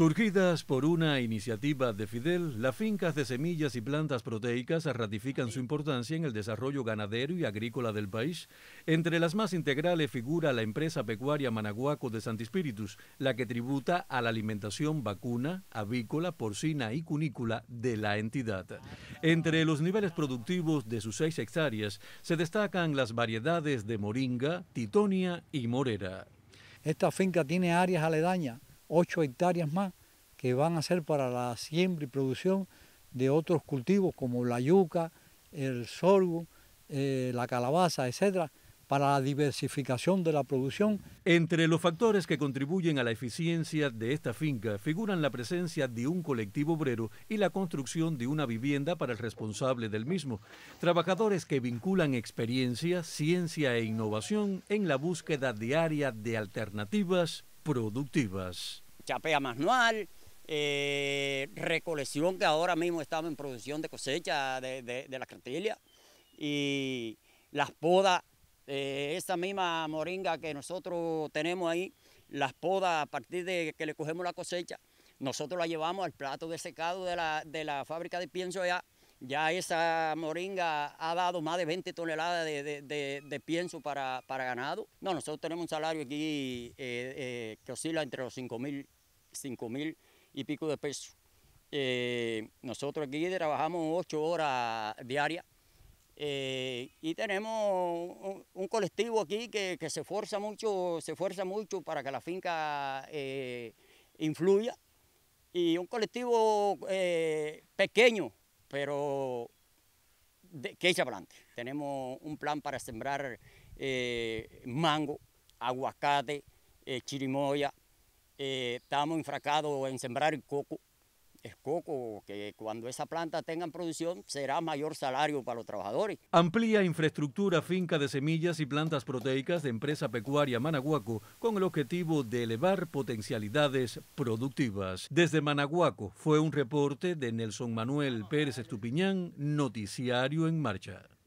Surgidas por una iniciativa de Fidel, las fincas de semillas y plantas proteicas ratifican su importancia en el desarrollo ganadero y agrícola del país. Entre las más integrales figura la empresa pecuaria Managuaco de Santispíritus, la que tributa a la alimentación vacuna, avícola, porcina y cunícola de la entidad. Entre los niveles productivos de sus seis hectáreas se destacan las variedades de moringa, titonia y morera. Esta finca tiene áreas aledañas 8 hectáreas más que van a ser para la siembra y producción de otros cultivos como la yuca, el sorgo, eh, la calabaza, etcétera, para la diversificación de la producción. Entre los factores que contribuyen a la eficiencia de esta finca figuran la presencia de un colectivo obrero y la construcción de una vivienda para el responsable del mismo, trabajadores que vinculan experiencia, ciencia e innovación en la búsqueda diaria de alternativas productivas. Chapea manual, eh, recolección que ahora mismo estamos en producción de cosecha de, la cartilla y las podas, eh, esta misma moringa que nosotros tenemos ahí, las podas a partir de que le cogemos la cosecha, nosotros la llevamos al plato de secado de la, de la fábrica de pienso allá ya esa moringa ha dado más de 20 toneladas de, pienso para, ganado. No, nosotros tenemos un salario aquí eh, eh, que oscila entre los 5 mil, y pico de pesos. Eh, nosotros aquí trabajamos 8 horas diarias y tenemos un, colectivo aquí que, se esfuerza mucho, se esfuerza mucho para que la finca influya y un colectivo pequeño pero qué que echa adelante. Tenemos un plan para sembrar eh, mango, aguacate, eh, chirimoya. Eh, estamos enfracados en sembrar coco es coco, que cuando esa planta tenga producción será mayor salario para los trabajadores. Amplía infraestructura, finca de semillas y plantas proteicas de empresa pecuaria Managuaco con el objetivo de elevar potencialidades productivas. Desde Managuaco fue un reporte de Nelson Manuel Pérez Estupiñán, Noticiario en Marcha.